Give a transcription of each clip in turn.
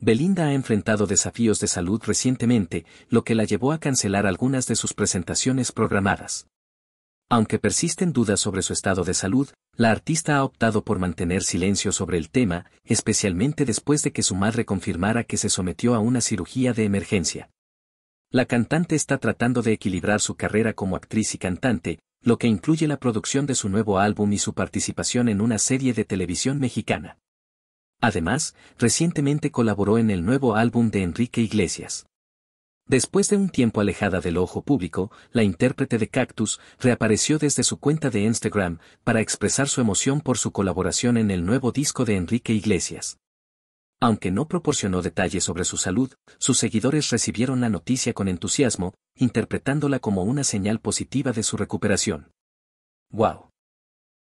Belinda ha enfrentado desafíos de salud recientemente, lo que la llevó a cancelar algunas de sus presentaciones programadas. Aunque persisten dudas sobre su estado de salud, la artista ha optado por mantener silencio sobre el tema, especialmente después de que su madre confirmara que se sometió a una cirugía de emergencia. La cantante está tratando de equilibrar su carrera como actriz y cantante, lo que incluye la producción de su nuevo álbum y su participación en una serie de televisión mexicana. Además, recientemente colaboró en el nuevo álbum de Enrique Iglesias. Después de un tiempo alejada del ojo público, la intérprete de Cactus reapareció desde su cuenta de Instagram para expresar su emoción por su colaboración en el nuevo disco de Enrique Iglesias. Aunque no proporcionó detalles sobre su salud, sus seguidores recibieron la noticia con entusiasmo, interpretándola como una señal positiva de su recuperación. ¡Wow!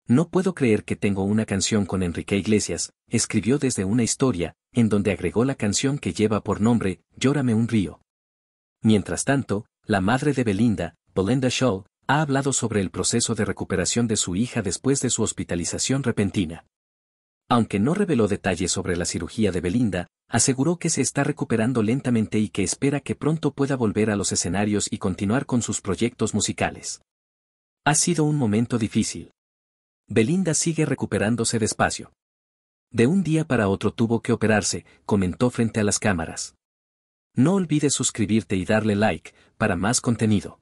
No puedo creer que tengo una canción con Enrique Iglesias, escribió desde una historia, en donde agregó la canción que lleva por nombre, Llórame un río. Mientras tanto, la madre de Belinda, Belinda Shaw, ha hablado sobre el proceso de recuperación de su hija después de su hospitalización repentina. Aunque no reveló detalles sobre la cirugía de Belinda, aseguró que se está recuperando lentamente y que espera que pronto pueda volver a los escenarios y continuar con sus proyectos musicales. Ha sido un momento difícil. Belinda sigue recuperándose despacio. De un día para otro tuvo que operarse, comentó frente a las cámaras. No olvides suscribirte y darle like, para más contenido.